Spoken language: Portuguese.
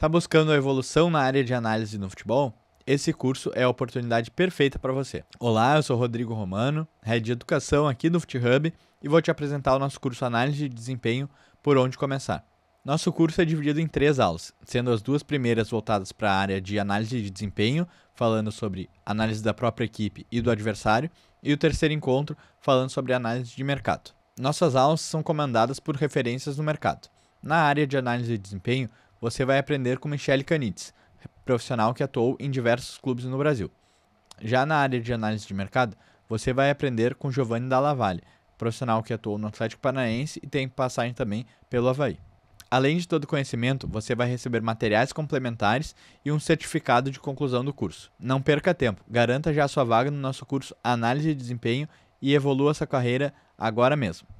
Tá buscando a evolução na área de análise no futebol? Esse curso é a oportunidade perfeita para você. Olá, eu sou Rodrigo Romano, head de educação aqui do FutHub e vou te apresentar o nosso curso Análise de Desempenho por onde começar. Nosso curso é dividido em três aulas, sendo as duas primeiras voltadas para a área de análise de desempenho, falando sobre análise da própria equipe e do adversário, e o terceiro encontro, falando sobre análise de mercado. Nossas aulas são comandadas por referências no mercado. Na área de análise de desempenho, você vai aprender com Michele Canitz, profissional que atuou em diversos clubes no Brasil. Já na área de análise de mercado, você vai aprender com Giovanni Dallavalle, profissional que atuou no Atlético Paranaense e tem passagem também pelo Havaí. Além de todo conhecimento, você vai receber materiais complementares e um certificado de conclusão do curso. Não perca tempo, garanta já sua vaga no nosso curso Análise de Desempenho e evolua sua carreira agora mesmo.